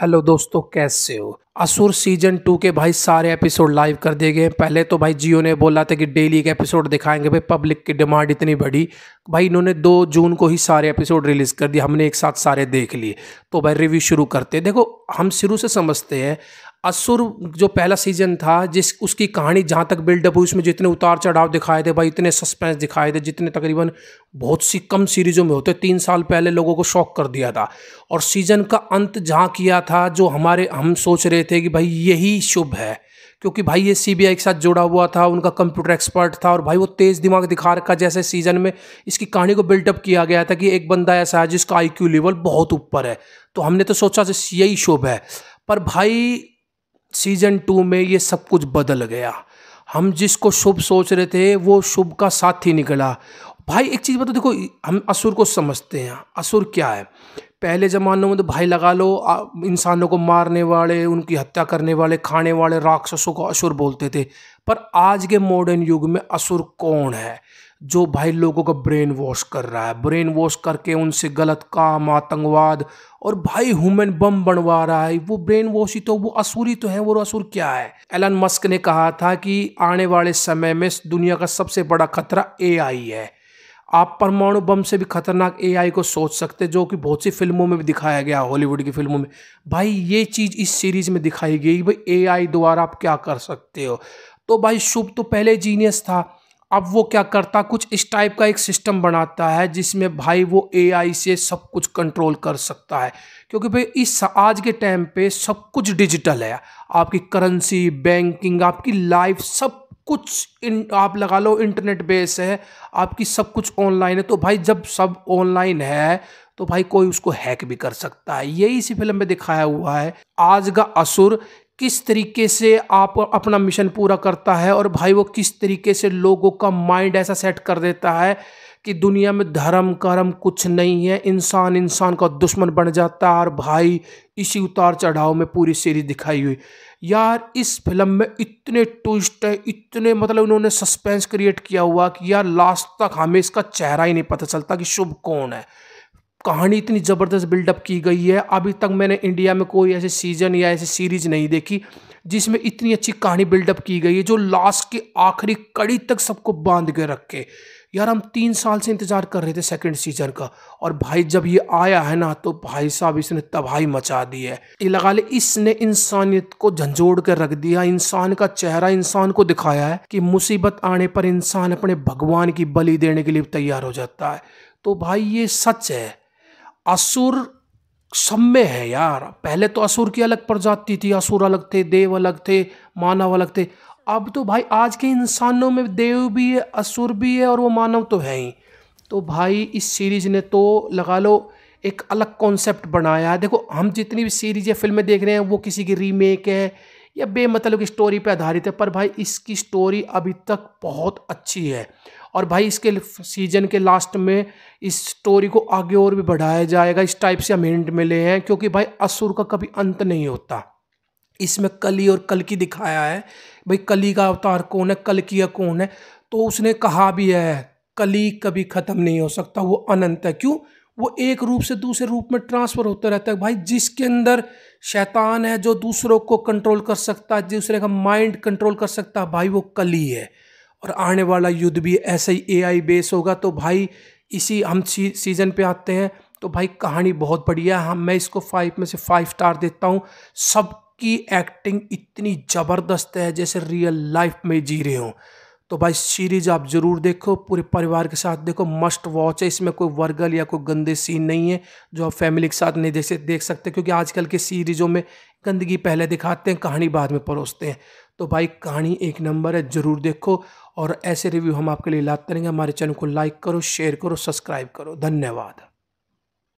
hello दोस्तों कैसे हो असुर सीजन टू के भाई सारे एपिसोड लाइव कर दिए गए पहले तो भाई जियो ने बोला था कि डेली एक एपिसोड दिखाएंगे भाई पब्लिक की डिमांड इतनी बढ़ी भाई इन्होंने दो जून को ही सारे एपिसोड रिलीज़ कर दिए हमने एक साथ सारे देख लिए तो भाई रिव्यू शुरू करते हैं देखो हम शुरू से समझते हैं असुर जो पहला सीजन था जिस उसकी कहानी जहाँ तक बिल्डअप हुई उसमें जितने उतार चढ़ाव दिखाए थे भाई इतने सस्पेंस दिखाए थे जितने तकरीबन बहुत सी कम सीरीज़ों में होते तीन साल पहले लोगों को शॉक कर दिया था और सीज़न का अंत जहाँ किया था जो हमारे हम सोच रहे रहे थे कि भाई यही शुभ है क्योंकि भाई ये सीबीआई के साथ जुड़ा हुआ था उनका कंप्यूटर एक्सपर्ट था और भाई वो तेज़ दिमाग दिखा रखा जैसे सीजन में इसकी कहानी को बिल्डअप किया गया था कि एक बंदा ऐसा है जिसका आईक्यू लेवल बहुत ऊपर है तो हमने तो सोचा यही शुभ है पर भाई सीजन टू में ये सब कुछ बदल गया हम जिसको शुभ सोच रहे थे वो शुभ का साथ ही निकला भाई एक चीज़ बता देखो हम असुर को समझते हैं असुर क्या है पहले ज़मानों में तो भाई लगा लो इंसानों को मारने वाले उनकी हत्या करने वाले खाने वाले राक्षसों को असुर बोलते थे पर आज के मॉडर्न युग में असुर कौन है जो भाई लोगों का ब्रेन वॉश कर रहा है ब्रेन वॉश करके उनसे गलत काम आतंकवाद और भाई ह्यूमन बम बनवा रहा है वो ब्रेन वॉश ही तो वो असुर ही तो है वो असुर क्या है एलन मस्क ने कहा था कि आने वाले समय में दुनिया का सबसे बड़ा खतरा एआई है आप परमाणु बम से भी खतरनाक एआई को सोच सकते जो कि बहुत सी फिल्मों में भी दिखाया गया हॉलीवुड की फिल्मों में भाई ये चीज़ इस सीरीज़ में दिखाई गई भाई एआई द्वारा आप क्या कर सकते हो तो भाई शुभ तो पहले जीनियस था अब वो क्या करता कुछ इस टाइप का एक सिस्टम बनाता है जिसमें भाई वो एआई से सब कुछ कंट्रोल कर सकता है क्योंकि भाई इस आज के टाइम पे सब कुछ डिजिटल है आपकी करेंसी बैंकिंग आपकी लाइफ सब कुछ इन आप लगा लो इंटरनेट बेस है आपकी सब कुछ ऑनलाइन है तो भाई जब सब ऑनलाइन है तो भाई कोई उसको हैक भी कर सकता है यही इसी फिल्म में दिखाया हुआ है आज का असुर किस तरीके से आप अपना मिशन पूरा करता है और भाई वो किस तरीके से लोगों का माइंड ऐसा सेट कर देता है कि दुनिया में धर्म कर्म कुछ नहीं है इंसान इंसान का दुश्मन बन जाता है और भाई इसी उतार चढ़ाव में पूरी सीरीज दिखाई हुई यार इस फिल्म में इतने ट्विस्ट है इतने मतलब उन्होंने सस्पेंस क्रिएट किया हुआ कि यार लास्ट तक हमें इसका चेहरा ही नहीं पता चलता कि शुभ कौन है कहानी इतनी ज़बरदस्त बिल्डअप की गई है अभी तक मैंने इंडिया में कोई ऐसे सीजन या ऐसी सीरीज नहीं देखी जिसमें इतनी अच्छी कहानी बिल्डअप की गई है जो लास्ट की आखिरी कड़ी तक सबको बांध के रखे यार हम तीन साल से इंतज़ार कर रहे थे सेकंड सीजन का और भाई जब ये आया है ना तो भाई साहब इसने तबाही मचा दी है ये लगा ले इसने इंसानियत को झंझोड़ कर रख दिया इंसान का चेहरा इंसान को दिखाया है कि मुसीबत आने पर इंसान अपने भगवान की बलि देने के लिए तैयार हो जाता है तो भाई ये सच है असुर सब में है यार पहले तो असुर की अलग प्रजाति थी असुर अलग थे देव अलग थे मानव अलग थे अब तो भाई आज के इंसानों में देव भी है असुर भी है और वो मानव तो है ही तो भाई इस सीरीज़ ने तो लगा लो एक अलग कॉन्सेप्ट बनाया है देखो हम जितनी भी सीरीज या फिल्में देख रहे हैं वो किसी की रीमेक है या बेमतलब की स्टोरी पे आधारित है पर भाई इसकी स्टोरी अभी तक बहुत अच्छी है और भाई इसके सीजन के लास्ट में इस स्टोरी को आगे और भी बढ़ाया जाएगा इस टाइप से हम हिंट मिले हैं क्योंकि भाई असुर का कभी अंत नहीं होता इसमें कली और कल की दिखाया है भाई कली का अवतार कौन है कल किया कौन है तो उसने कहा भी है कली कभी ख़त्म नहीं हो सकता वो अनंत है क्यों वो एक रूप से दूसरे रूप में ट्रांसफ़र होते रहता है भाई जिसके अंदर शैतान है जो दूसरों को कंट्रोल कर सकता है दूसरे का माइंड कंट्रोल कर सकता है भाई वो कल ही है और आने वाला युद्ध भी ऐसे ही एआई बेस होगा तो भाई इसी हम सी, सीज़न पे आते हैं तो भाई कहानी बहुत बढ़िया है हम मैं इसको फाइव में से फाइव स्टार देता हूँ सबकी एक्टिंग इतनी ज़बरदस्त है जैसे रियल लाइफ में जी रहे हों तो भाई सीरीज आप ज़रूर देखो पूरे परिवार के साथ देखो मस्ट वॉच है इसमें कोई वर्गल या कोई गंदे सीन नहीं है जो आप फैमिली के साथ नहीं देख देख सकते क्योंकि आजकल के सीरीज़ों में गंदगी पहले दिखाते हैं कहानी बाद में परोसते हैं तो भाई कहानी एक नंबर है ज़रूर देखो और ऐसे रिव्यू हम आपके लिए लाते रहेंगे हमारे चैनल को लाइक करो शेयर करो सब्सक्राइब करो धन्यवाद